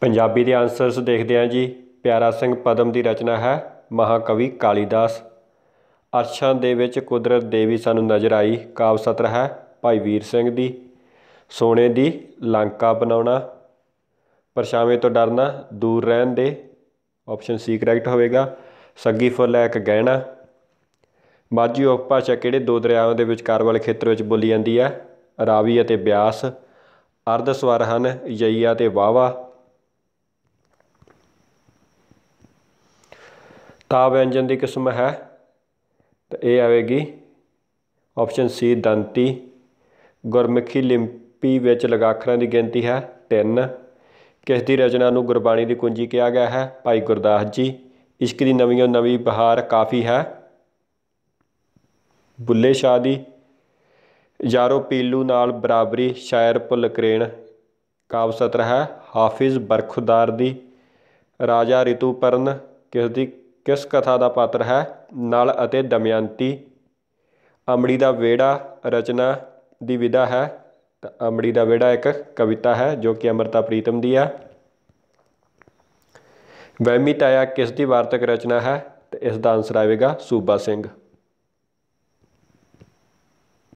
ਪੰਜਾਬੀ ਦੇ ਆਨਸਰਸ ਦੇਖਦੇ ਹਾਂ ਜੀ ਪਿਆਰਾ ਸਿੰਘ ਪਦਮ ਦੀ ਰਚਨਾ ਹੈ ਮਹਾਕਵੀ ਕਾਲੀਦਾਸ ਅਰਸ਼ਾਂ ਦੇ ਵਿੱਚ ਕੁਦਰਤ ਦੇਵੀ ਸਾਨੂੰ ਨਜ਼ਰ ਆਈ ਕਾਵ ਸਤਰ ਹੈ ਭਾਈ ਵੀਰ ਸਿੰਘ ਦੀ ਸੋਨੇ ਦੀ ਲੰਕਾ ਬਣਾਉਣਾ ਪਰਛਾਵੇਂ ਤੋਂ ਡਰਨਾ ਦੂਰ ਰਹਿਣ ਦੇ ਆਪਸ਼ਨ ਸੀ ਕਰੈਕਟ ਹੋਵੇਗਾ ਸੱਗੀ ਫੁੱਲ ਹੈ ਇੱਕ ਗਹਿਣਾ ਬਾਜੀ ਉਪਭਾਸ਼ਾ ਕਿਹੜੇ ਦੋ ਦਰਿਆਵਾਂ ਦੇ ਵਿਚਕਾਰ ਵਾਲੇ ਖੇਤਰ ਵਿੱਚ ਬੋਲੀ ਜਾਂਦੀ ਹੈ ਰਾਵੀ ਅਤੇ ਬਿਆਸ ਅਰਧ ਸਵਰ ਹਨ ਯਈਆ ਤੇ ਵਾਵਾ ਤਾ ਵਿਅੰਜਨ ਦੀ ਕਿਸਮ ਹੈ ਤਾਂ ਇਹ ਆਵੇਗੀ ਆਪਸ਼ਨ ਸੀ ਦੰਤੀ ਗੁਰਮੁਖੀ ਲਿੰਪੀ ਵਿੱਚ ਲਗਾਖਰਾਂ ਦੀ ਗਿਣਤੀ ਹੈ 3 ਕਿਸ ਦੀ ਰਚਨਾ ਨੂੰ ਗੁਰਬਾਣੀ ਦੀ ਕੁੰਜੀ ਕਿਹਾ ਗਿਆ ਹੈ ਭਾਈ ਗੁਰਦਾਸ ਜੀ ਇਸ਼ਕ ਦੀ ਨਵੀਂ ਨਵੀਂ ਬਹਾਰ ਕਾਫੀ ਹੈ ਬੁੱਲੇ ਸ਼ਾਹ ਦੀ ਯਾਰੋ ਪੀਲੂ ਨਾਲ ਬਰਾਬਰੀ ਸ਼ਾਇਰ ਪੁੱਲ ਕਰੇਣ ਸਤਰ ਹੈ ਹਾਫਿਜ਼ ਬਰਖੁਦਾਰ ਦੀ ਰਾਜਾ ਰਿਤੂਪਰਨ ਕਿਸ ਦੀ ਕਿਸ ਕਥਾ ਦਾ ਪਾਤਰ ਹੈ ਨਲ ਅਤੇ ਦਮਯੰਤੀ ਅਮੜੀ ਦਾ ਵੇੜਾ ਰਚਨਾ ਦੀ ਵਿਧਾ ਹੈ ਤਾਂ ਅਮੜੀ ਦਾ ਵੇੜਾ ਇੱਕ ਕਵਿਤਾ ਹੈ ਜੋ ਕਿ ਅਮਰਤਾ ਪ੍ਰੀਤਮ ਦੀ ਹੈ ਵਹਿਮੀ ਕਿਸ ਦੀ ਵਾਰਤਕ ਰਚਨਾ ਹੈ ਤੇ ਇਸ ਦਾ ਆਨਸਰ ਆਵੇਗਾ ਸੂਬਾ ਸਿੰਘ